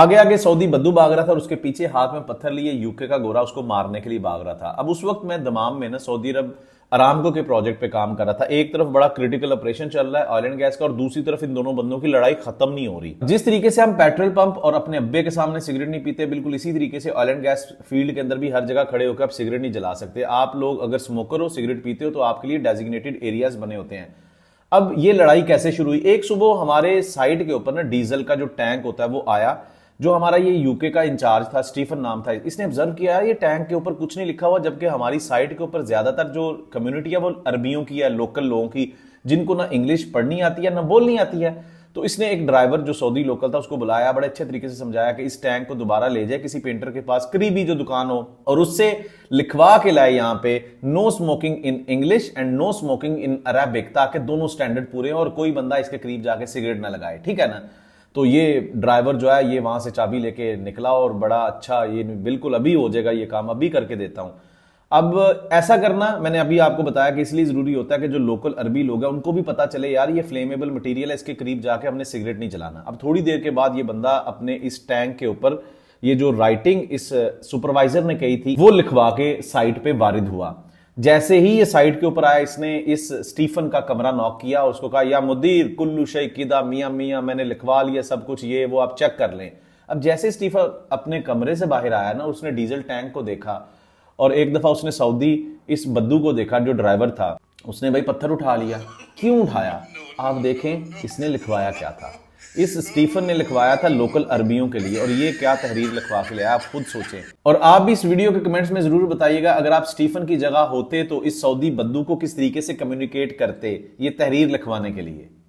आगे आगे सऊदी बद्दू भाग रहा था और उसके पीछे हाथ में पत्थर लिए यूके का गोरा उसको मारने के लिए भाग रहा था अब उस वक्त मैं दमाम में ना सऊदी अरब आरामको के प्रोजेक्ट पे काम कर रहा था एक तरफ बड़ा क्रिटिकल ऑपरेशन चल रहा है ऑयल एंड गैस का और दूसरी तरफ इन दोनों बंदों की लड़ाई खत्म नहीं हो रही जिस तरीके से हम पेट्रोल पंप और अपने अब्बे के सामने सिगरेट नहीं पीते बिल्कुल इसी तरीके से ऑयल एंड गैस फील्ड के अंदर भी हर जगह खड़े होकर आप सिगरेट नहीं जला सकते आप लोग अगर स्मोकर हो सिगरेट पीते हो तो आपके लिए डेजिग्नेटेड एरियाज बने होते हैं अब ये लड़ाई कैसे शुरू हुई एक सुबह हमारे साइड के ऊपर ना डीजल का जो टैंक होता है वो आया जो हमारा ये यूके का इंचार्ज था स्टीफन नाम था इसने ऑब्जर्व किया ये टैंक के ऊपर कुछ नहीं लिखा हुआ जबकि हमारी साइट के ऊपर ज़्यादातर जो कम्युनिटी है वो अरबियों की है लोकल लोगों की जिनको ना इंग्लिश पढ़नी आती है ना बोलनी आती है तो इसने एक ड्राइवर जो सऊदी लोकल था उसको बुलाया बड़े अच्छे तरीके से समझाया कि इस टैंक को दोबारा ले जाए किसी पेंटर के पास करीबी जो दुकान हो और उससे लिखवा के लाए यहाँ पे no smoking in English and no smoking in Arabic ताकि दोनों स्टैंडर्ड पूरे हो और कोई बंदा इसके करीब जाके सिगरेट ना लगाए ठीक है ना तो ये ड्राइवर जो है ये वहां से चाबी लेके निकला और बड़ा अच्छा ये बिल्कुल अभी हो जाएगा ये काम अभी करके देता हूं अब ऐसा करना मैंने अभी आपको बताया कि इसलिए ज़रूरी होता है कि जो लोकल अरबी लोग हैं उनको भी पता चले यार ये फ्लेमेबल मटेरियल है इसके करीब जाके हमने सिगरेट नहीं चलाना अब थोड़ी देर के बाद ये बंदा अपने इस टैंक के ऊपर ये जो राइटिंग इस सुपरवाइजर ने कही थी वो लिखवा के साइट पे वारिद हुआ जैसे ही ये साइड के ऊपर आया इसने इस स्टीफन का कमरा नॉक किया उसको कहा या मुदीर कुल्लू शई मियाँ मियाँ मैंने लिखवा लिया सब कुछ ये वो आप चेक कर लें अब जैसे स्टीफन अपने कमरे से बाहर आया ना उसने डीजल टैंक को देखा और एक दफ़ा उसने सऊदी इस बद्दू को देखा जो ड्राइवर था उसने भाई पत्थर उठा लिया क्यों उठाया आप देखें इसने लिखवाया क्या था इस स्टीफन ने लिखवाया था लोकल अरबियों के लिए और ये क्या तहरीर लिखवा के लिए आप खुद सोचें और आप भी इस वीडियो के कमेंट्स में जरूर बताइएगा अगर आप स्टीफन की जगह होते तो इस सऊदी बद्दू को किस तरीके से कम्युनिकेट करते ये तहरीर लिखवाने के लिए